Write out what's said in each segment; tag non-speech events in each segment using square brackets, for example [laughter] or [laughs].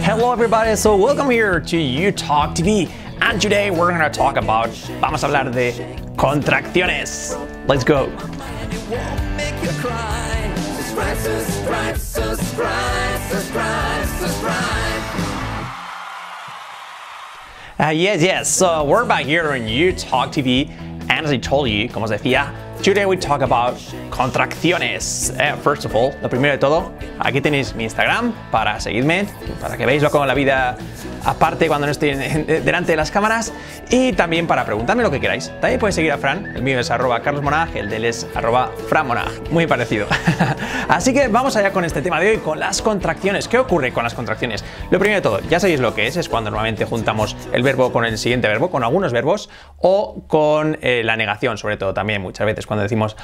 Hello everybody, so welcome here to You Talk TV and today we're gonna talk about Vamos a hablar de contracciones. Let's go. Uh, yes, yes, so we're back here on You Talk TV and as I told you, como se decía, Today we talk about contracciones. Eh, first of all, lo primero de todo, aquí tenéis mi Instagram para seguirme, para que veáis lo la vida aparte cuando no estoy eh, delante de las cámaras y también para preguntarme lo que queráis. También podéis seguir a Fran, el mío es arroba Carlos Monag, el de él es arroba Fran muy parecido. [laughs] Así que vamos allá con este tema de hoy, con las contracciones. ¿Qué ocurre con las contracciones? Lo primero de todo, ya sabéis lo que es, es cuando normalmente juntamos el verbo con el siguiente verbo, con algunos verbos o con eh, la negación, sobre todo también muchas veces cuando decimos,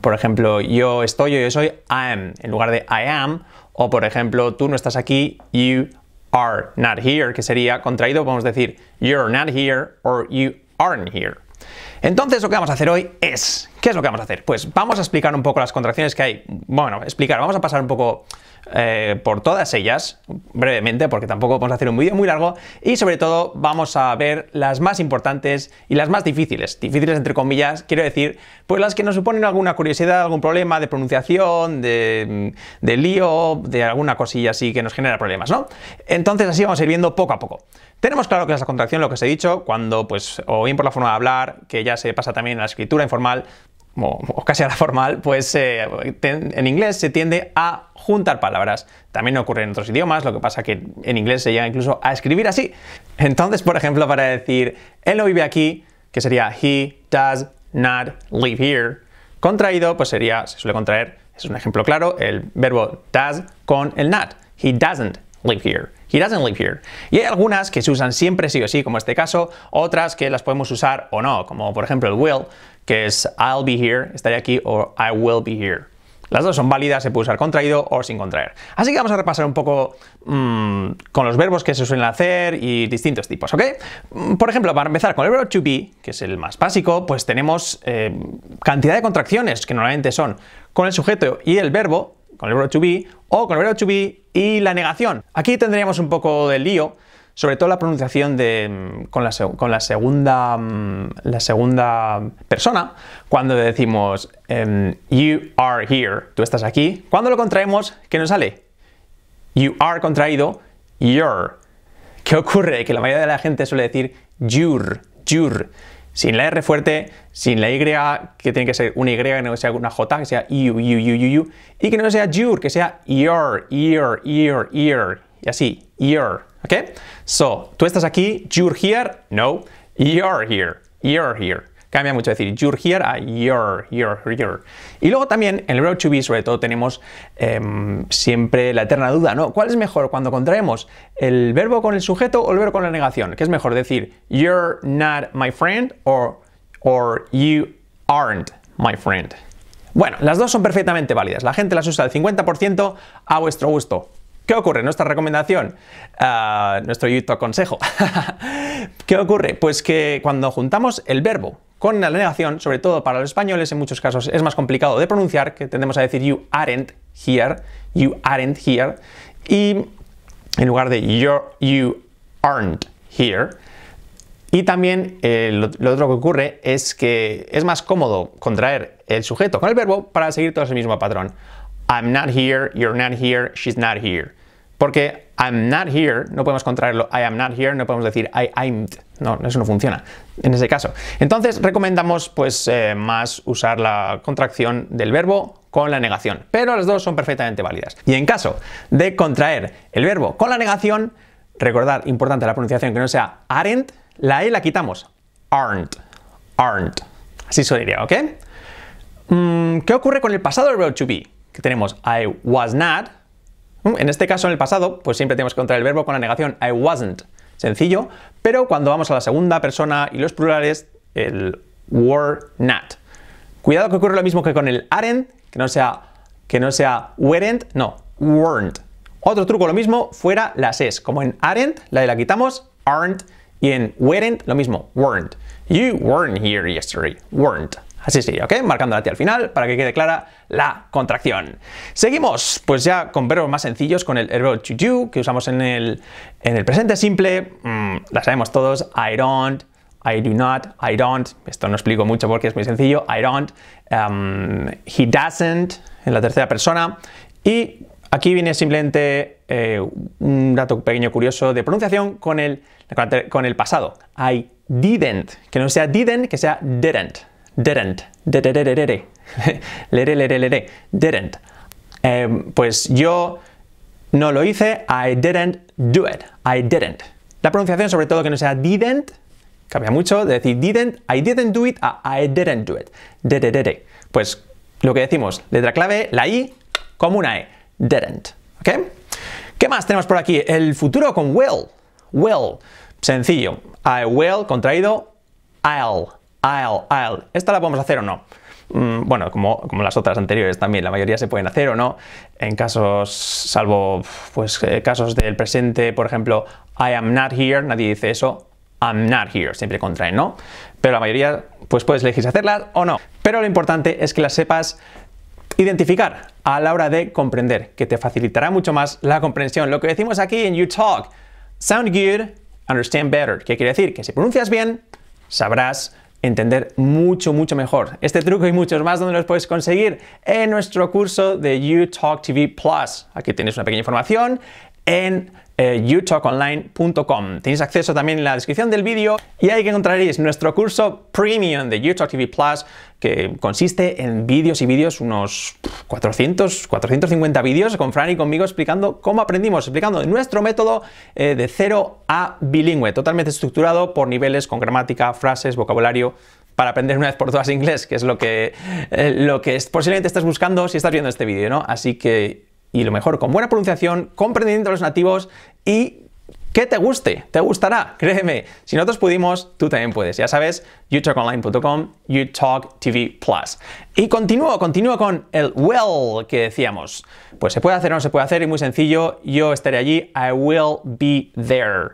por ejemplo, yo estoy o yo soy, I am, en lugar de I am, o por ejemplo, tú no estás aquí, you are not here, que sería contraído, podemos decir you're not here or you aren't here. Entonces, lo que vamos a hacer hoy es, ¿qué es lo que vamos a hacer? Pues vamos a explicar un poco las contracciones que hay. Bueno, explicar, vamos a pasar un poco eh, por todas ellas, brevemente, porque tampoco vamos a hacer un vídeo muy largo, y sobre todo vamos a ver las más importantes y las más difíciles, difíciles entre comillas, quiero decir, pues las que nos suponen alguna curiosidad, algún problema de pronunciación, de, mm, de lío, de alguna cosilla así que nos genera problemas, ¿no? Entonces así vamos a ir viendo poco a poco. Tenemos claro que es la contracción, lo que os he dicho, cuando pues o bien por la forma de hablar, que ya se pasa también en la escritura informal, o casi a la formal, pues eh, en inglés se tiende a juntar palabras. También ocurre en otros idiomas, lo que pasa que en inglés se llega incluso a escribir así. Entonces, por ejemplo, para decir él no vive aquí, que sería he does not live here, contraído, pues sería, se suele contraer, es un ejemplo claro, el verbo does con el not. He doesn't live here. He doesn't live here. Y hay algunas que se usan siempre sí o sí, como este caso, otras que las podemos usar o no, como por ejemplo el will que es I'll be here, estaré aquí, o I will be here. Las dos son válidas, se puede usar contraído o sin contraer. Así que vamos a repasar un poco mm, con los verbos que se suelen hacer y distintos tipos, ¿ok? Mm, por ejemplo, para empezar con el verbo to be, que es el más básico, pues tenemos eh, cantidad de contracciones que normalmente son con el sujeto y el verbo, con el verbo to be, o con el verbo to be y la negación. Aquí tendríamos un poco de lío sobre todo la pronunciación mm, con, la, mm, la, segunda, persona, cuando decimos em, you are here, tú estás aquí, cuando lo contraemos, ¿qué nos sale? You are contraído, your. ¿Qué ocurre? Que la mayoría de la gente suele decir your, your, sin la R fuerte, sin la Y, que tiene que ser una Y, que no sea una J, que sea you, you, you, you, you, y que no sea your, que sea your, your, your, your, y así, your. Ok, So, tú estás aquí, you're here, no, you're here, you're here. Cambia mucho decir you're here a ah, you're, you're, you're. Y luego también en el verbo to be, sobre todo, tenemos em, siempre la eterna duda, ¿no? ¿Cuál es mejor cuando contraemos el verbo con el sujeto o el verbo con la negación? ¿Qué es mejor decir you're not my friend or you aren't my friend? Bueno, las dos son perfectamente válidas. La gente las usa al 50% a vuestro gusto. ¿Qué ocurre? Nuestra recomendación, ah, nuestro YouTube consejo. [laughs] ¿Qué ocurre? Pues que cuando juntamos el verbo con la negación, sobre todo para los españoles, en muchos casos es más complicado de pronunciar, que tendemos a decir you aren't here, you aren't here, y en lugar de you aren't here. Y también eh, lo, otro que ocurre es que es más cómodo contraer el sujeto con el verbo para seguir todo ese mismo patrón. I'm not here, you're not here, she's not here. Porque I'm not here, no podemos contraerlo, I am not here, no podemos decir I, ain't. no, eso no funciona en ese caso. Entonces recomendamos pues eh, más usar la contracción del verbo con la negación, pero las dos son perfectamente válidas. Y en caso de contraer el verbo con la negación, recordar importante la pronunciación que no sea aren't, la e la quitamos, aren't, aren't, así diría ¿ok? Mm, ¿Qué ocurre con el pasado del verbo to be? Que tenemos I was not, Mm, en este caso, en el pasado, pues siempre tenemos que encontrar el verbo con la negación I wasn't. Sencillo, pero cuando vamos a la segunda persona y los plurales, el were not. Cuidado que ocurre lo mismo que con el aren't, que no sea, que no sea weren't, no, weren't. Otro truco lo mismo fuera las es, como en aren't, la de la quitamos, aren't, y en weren't lo mismo, weren't. You weren't here yesterday, weren't. Así sí, ¿ok? Marcando la T al final para que quede clara la contracción. Seguimos, pues ya con verbos más sencillos, con el verbo to do, que usamos en el, presente simple. Mm, la sabemos todos, I don't, I do not, I don't, esto no explico mucho porque es muy sencillo, I don't, um, he doesn't, en la tercera persona, y aquí viene simplemente eh, un dato pequeño curioso de pronunciación con el, con el pasado, I didn't, que no sea didn't, que sea didn't, Didn't. Lere, lere, Didn't. pues yo no lo hice. I didn't do it. I didn't. La pronunciación, sobre todo, que no sea didn't, cambia mucho. De decir didn't, I didn't do it, a I didn't do it. Didn't. Pues lo que decimos, letra clave, la I, como una E. Didn't. ¿Qué más tenemos por aquí? El futuro con will. Will. Sencillo. I will contraído I'll. I'll, I'll. ¿Esta la podemos hacer o no? Mm, bueno, como, las otras anteriores también, la mayoría se pueden hacer o no. En casos, salvo pues, eh, casos del presente, por ejemplo, I am not here, nadie dice eso. I'm not here, siempre contraen, ¿no? Pero la mayoría, pues puedes elegir hacerlas o no. Pero lo importante es que las sepas identificar a la hora de comprender, que te facilitará mucho más la comprensión. Lo que decimos aquí en You Talk, sound good, understand better. ¿Qué quiere decir? Que si pronuncias bien, sabrás entender mucho, mucho mejor. Este truco y muchos más donde los puedes conseguir en nuestro curso de YouTalkTV+. TV Plus. Aquí tienes una pequeña información en eh, utalkonline.com Tenéis acceso también en la descripción del vídeo y ahí que encontraréis nuestro curso premium de utalk TV Plus que consiste en vídeos y vídeos, unos 400, 450 vídeos con Fran y conmigo explicando cómo aprendimos, explicando nuestro método eh, de cero a bilingüe, totalmente estructurado por niveles con gramática, frases, vocabulario, para aprender una vez por todas inglés, que es lo que, eh, lo que es, posiblemente estás buscando si estás viendo este vídeo, ¿no? Así que y lo mejor, con buena pronunciación, comprendiendo a los nativos y que te guste, te gustará, créeme. Si nosotros pudimos, tú también puedes. Ya sabes, youtalkonline.com, youtalktv+. Y continúo, continúo con el will que decíamos. Pues se puede hacer o no se puede hacer y muy sencillo, yo estaré allí, I will be there.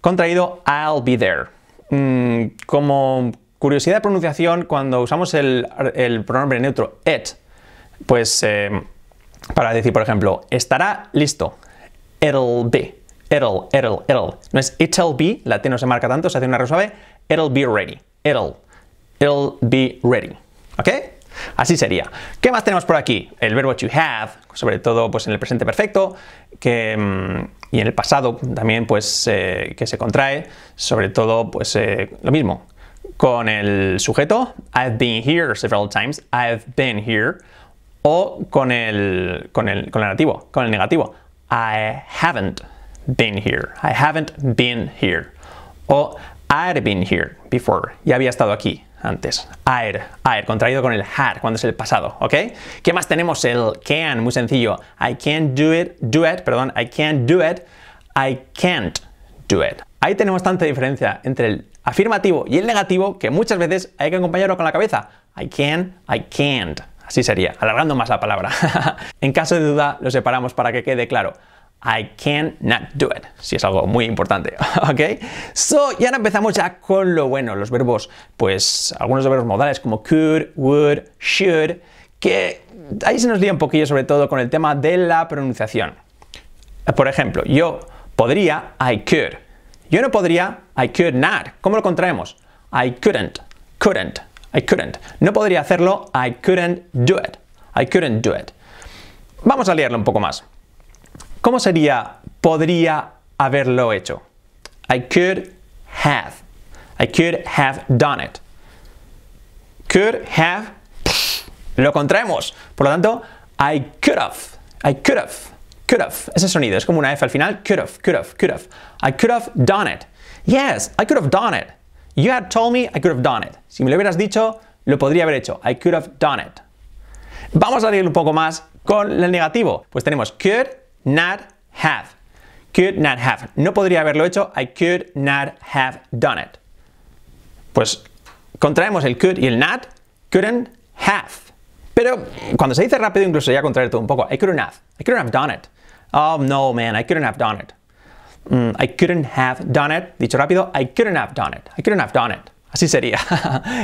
Contraído, I'll be there. Mm, como curiosidad de pronunciación, cuando usamos el, pronombre neutro, it, pues... Eh, para decir, por ejemplo, estará listo. It'll be. It'll, it'll, it'll. No es it'll be, la no se marca tanto, se hace una R suave. It'll be ready. It'll. It'll be ready. ¿Ok? Así sería. ¿Qué más tenemos por aquí? El verbo to have, sobre todo pues, en el presente perfecto, mm, y en el pasado también, pues, eh, que se contrae, sobre todo, pues, eh, lo mismo, con el sujeto. I've been here several times. I've been here o con el, con el, con el con el negativo. I haven't been here. I haven't been here. O I've been here before. Ya había estado aquí antes. I'd, I'd, contraído con el had cuando es el pasado, ¿ok? ¿Qué más tenemos? El can, muy sencillo. I can't do it, do it, perdón, I can't do it, I can't do it. Ahí tenemos tanta diferencia entre el afirmativo y el negativo que muchas veces hay que acompañarlo con la cabeza. I can, I can't. Así sería, alargando más la palabra. [laughs] en caso de duda, lo separamos para que quede claro. I not do it. Si es algo muy importante, [laughs] ¿ok? So, y ahora empezamos ya con lo bueno, los verbos, pues algunos de verbos modales como could, would, should, que ahí se nos lía un poquillo sobre todo con el tema de la pronunciación. Por ejemplo, yo podría, I could. Yo no podría, I could not. ¿Cómo lo contraemos? I couldn't, couldn't. I couldn't. No podría hacerlo. I couldn't do it. I couldn't do it. Vamos a liarlo un poco más. ¿Cómo sería podría haberlo hecho? I could have. I could have done it. Could have. Lo contraemos. Por lo tanto, I could have. I could have. Could have. Ese sonido es como una F al final. Could have, could have, could have. I could have done it. Yes, I could have done it. You had told me I could have done it. Si me lo hubieras dicho, lo podría haber hecho. I could have done it. Vamos a ir un poco más con el negativo. Pues tenemos could not have. Could not have. No podría haberlo hecho. I could not have done it. Pues contraemos el could y el not. Couldn't have. Pero cuando se dice rápido, incluso ya contraer todo un poco. I couldn't have. I couldn't have done it. Oh no, man, I couldn't have done it. Mm, I couldn't have done it. Dicho rápido, I couldn't have done it. I couldn't have done it. Así sería.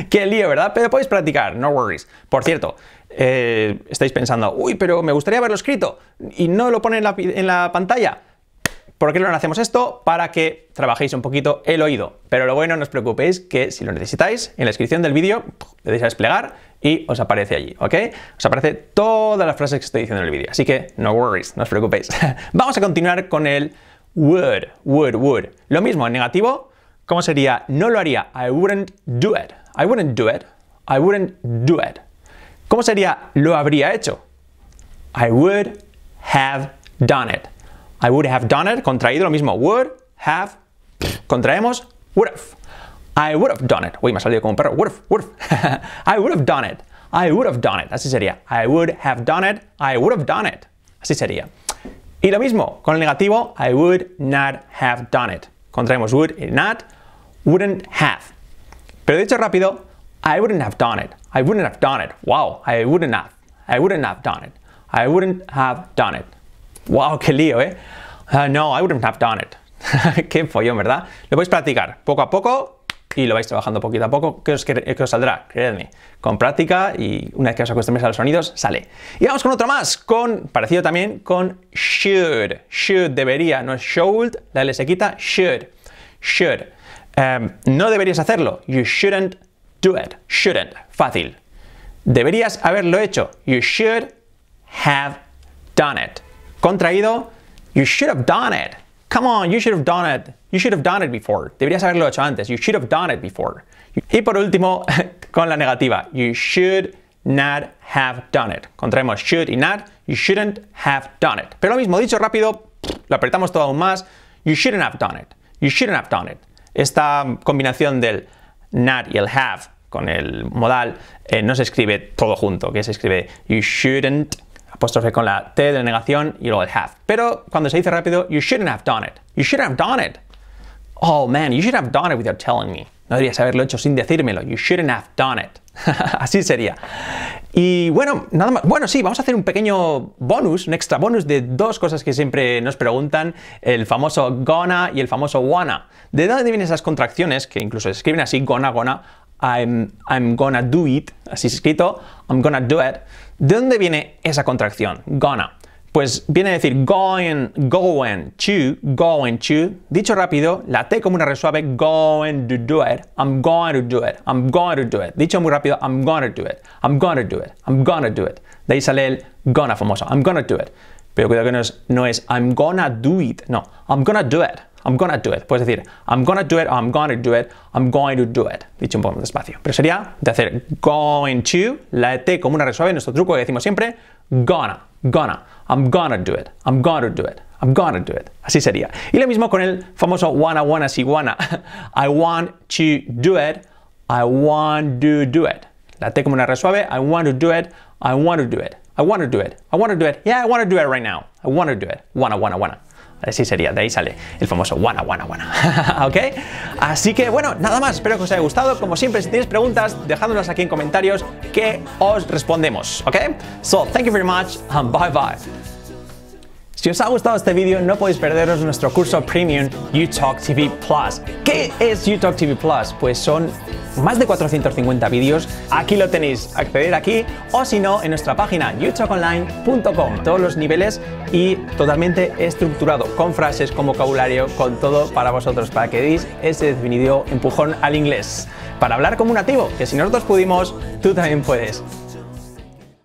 [laughs] Qué lío, ¿verdad? Pero podéis practicar, no worries. Por cierto, eh, estáis pensando, uy, pero me gustaría haberlo escrito y no lo pone en la, pantalla. ¿Por qué no hacemos esto? Para que trabajéis un poquito el oído. Pero lo bueno, no os preocupéis que si lo necesitáis, en la descripción del vídeo le deis a desplegar y os aparece allí, ¿ok? Os aparece todas las frases que estoy diciendo en el vídeo. Así que no worries, no os preocupéis. [laughs] Vamos a continuar con el would, would, would. Lo mismo, en negativo, ¿cómo sería? No lo haría. I wouldn't do it. I wouldn't do it. I wouldn't do it. ¿Cómo sería lo habría hecho? I would have done it. I would have done it, contraído lo mismo. Would have, contraemos, would have. I would have done it. Uy, me ha salido como un perro. Would have, would have. [laughs] I would have done it. I would have done it. Así sería. I would have done it. I would have done it. Así sería. Y lo mismo con el negativo, I would not have done it. Contraemos would y not, wouldn't have. Pero dicho rápido, I wouldn't have done it. I wouldn't have done it. Wow, I wouldn't have. I wouldn't have done it. I wouldn't have done it. Wow, qué lío, ¿eh? Ah, no, I wouldn't have done it. [laughs] qué follón, ¿verdad? Lo podéis practicar poco a poco y lo vais trabajando poquito a poco, que os, que os saldrá, creedme, con práctica y una vez que os acostumbréis a los sonidos, sale. Y vamos con otro más, con, parecido también, con should. Should debería, no es should, la L se quita, should. Should. Em, no deberías hacerlo, you shouldn't do it. Shouldn't, fácil. Deberías haberlo hecho, you should have done it. Contraído, you should have done it. Come on, you should have done it. You should have done it before. Deberías haberlo hecho antes. You should have done it before. Y por último, [laughs] con la negativa. You should not have done it. Contraemos should y not. You shouldn't have done it. Pero lo mismo, dicho rápido, lo apretamos todo aún más. You shouldn't have done it. You shouldn't have done it. Esta combinación del not y el have con el modal eh, no se escribe todo junto, que se escribe you shouldn't apóstrofe con la T de negación y luego el have. Pero cuando se dice rápido, you shouldn't have done it. You shouldn't have done it. Oh man, you shouldn't have done it without telling me. No deberías haberlo hecho sin decírmelo. You shouldn't have done it. [laughs] Así sería. Y bueno, nada más. Bueno, sí, vamos a hacer un pequeño bonus, un extra bonus de dos cosas que siempre nos preguntan: el famoso gonna y el famoso wanna. ¿De dónde vienen esas contracciones que incluso se escriben así, gonna, gonna? I'm, I'm gonna do it, así es escrito, I'm gonna do it. ¿De dónde viene esa contracción? Gonna. Pues viene a decir going, going to, going to. Dicho rápido, la T como una resuave, going to do it, I'm going to do it, I'm going to do it. Dicho muy rápido, I'm going to do it, I'm going to do it, I'm going to do it. De ahí sale el gonna famoso, I'm going to do it. Pero cuidado que no es, no es I'm gonna do it, no, I'm gonna do it. I'm gonna do it. Puedes decir I'm gonna do it I'm gonna do it, I'm going to do it. Dicho un poco más despacio. Pero sería de hacer going to, la e T como una resuave, nuestro truco que decimos siempre, gonna, gonna, I'm gonna do it, I'm gonna do it. I'm gonna do it. Así sería. Y lo mismo con el famoso wanna, wanna, si wanna. [laughs] I want to do it. I want to do it. La T como una resuave. I want to do it. I want to do it. I want to do it. I want to do it. Yeah, I want to do it right now. I want to do it. Wanna, wanna, wanna. Así sería, de ahí sale el famoso guana, guana, guana. [laughs] ¿Ok? Así que bueno, nada más, espero que os haya gustado. Como siempre, si tenéis preguntas, dejándolas aquí en comentarios que os respondemos. ¿Ok? So, thank you very much and bye bye. Si os ha gustado este vídeo, no podéis perderos nuestro curso premium UTalk TV Plus. ¿Qué es UTalk TV Plus? Pues son más de 450 vídeos. Aquí lo tenéis, acceder aquí o si no, en nuestra página youtalkonline.com. Todos los niveles y totalmente estructurado, con frases, con vocabulario, con todo para vosotros, para que deis ese definido empujón al inglés. Para hablar como un nativo, que si nosotros pudimos, tú también puedes.